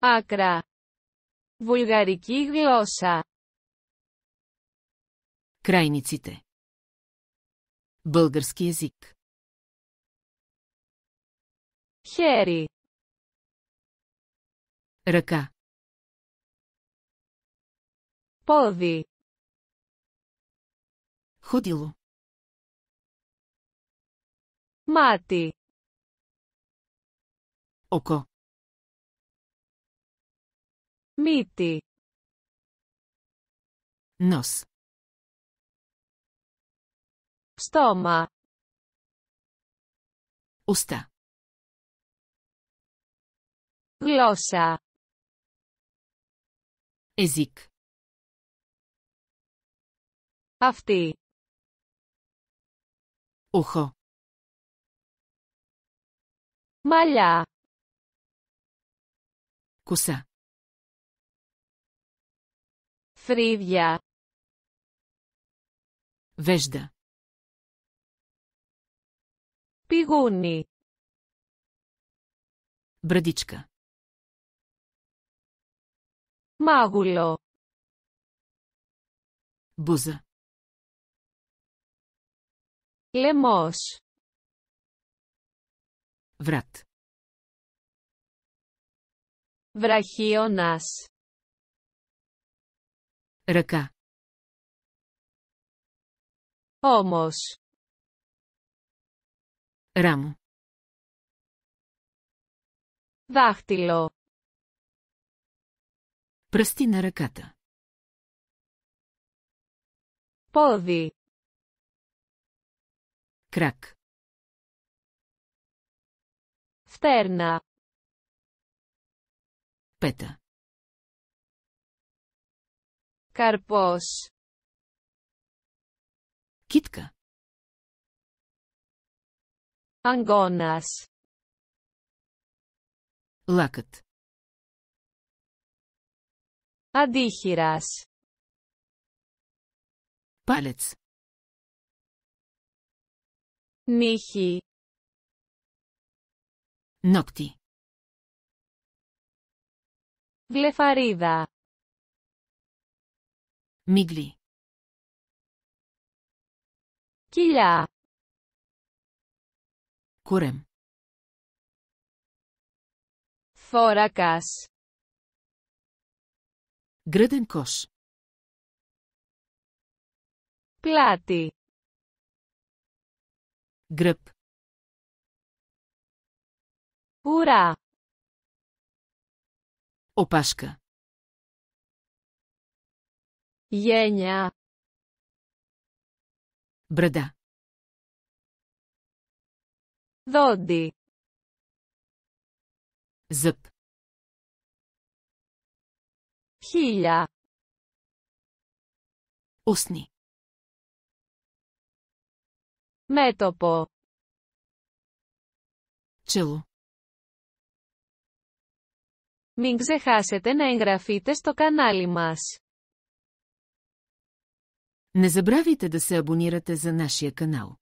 Άκρα. Βουλγαρική γλώσσα. Крайниците. Български език. Хери. Ръка. Поди. Ходило. Мати. Око. Μύτη. Νός. Στόμα. Ουστά. Γλώσσα. Εζικ. Αυτή. Ούχο. Μαλλιά. Κουσά. φρύδια. Βέσδα. Πηγούνι. Μπραντίτσκα. Μάγουλο. Μπούζα. Λεμός. Βράτ. Βραχίωνας ρακά. Όμως. Ράμο. Δάχτυλο. Πρέστη ρακάτα. Πόδι. Κράκ. Φτέρνα. Πέτα. Καρπός. Κίτκα. Αγκώνας. λάκατ, Αντίχειρας. Πάλετς. Νύχι. νόκτι, Βλεφαρίδα μιγλί, Κοιλιά. Κουρέμ. Θώρακας. Γκρέντεν κος. Πλάτη. Γκρεπ. Ουρά. Οπάσκα. Γένια. Μπραντά. Δόντι. Ζπ. Χίλια. Ούσνη. Μέτωπο. τσιλο. Μην ξεχάσετε να εγγραφείτε στο κανάλι μας. Не забравяйте да се абонирате за нашия канал.